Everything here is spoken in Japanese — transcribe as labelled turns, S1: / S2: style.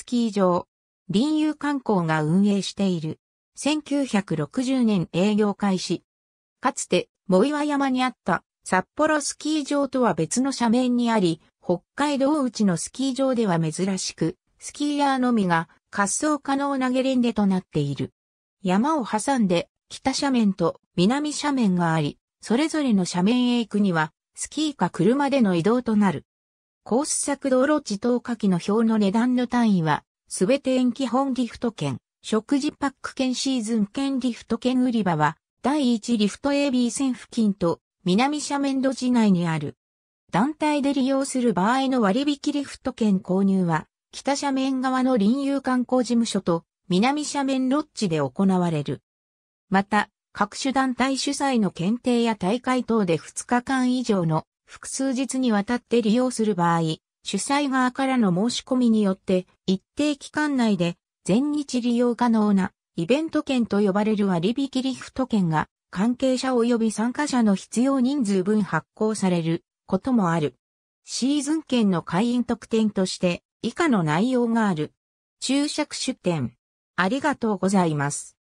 S1: スキー場、林遊観光が運営している。1960年営業開始。かつて、藻岩山にあった札幌スキー場とは別の斜面にあり、北海道内のスキー場では珍しく、スキーヤーのみが滑走可能なゲレンデとなっている。山を挟んで北斜面と南斜面があり、それぞれの斜面へ行くには、スキーか車での移動となる。コース作道路地等下記の表の値段の単位は、すべて延期本リフト券、食事パック券シーズン券リフト券売り場は、第1リフト AB 線付近と、南斜面路地内にある。団体で利用する場合の割引リフト券購入は、北斜面側の林友観光事務所と、南斜面ロッジで行われる。また、各種団体主催の検定や大会等で2日間以上の複数日にわたって利用する場合、主催側からの申し込みによって一定期間内で全日利用可能なイベント券と呼ばれる割引リフト券が関係者及び参加者の必要人数分発行されることもある。シーズン券の会員特典として以下の内容がある。注釈出典。ありがとうございます。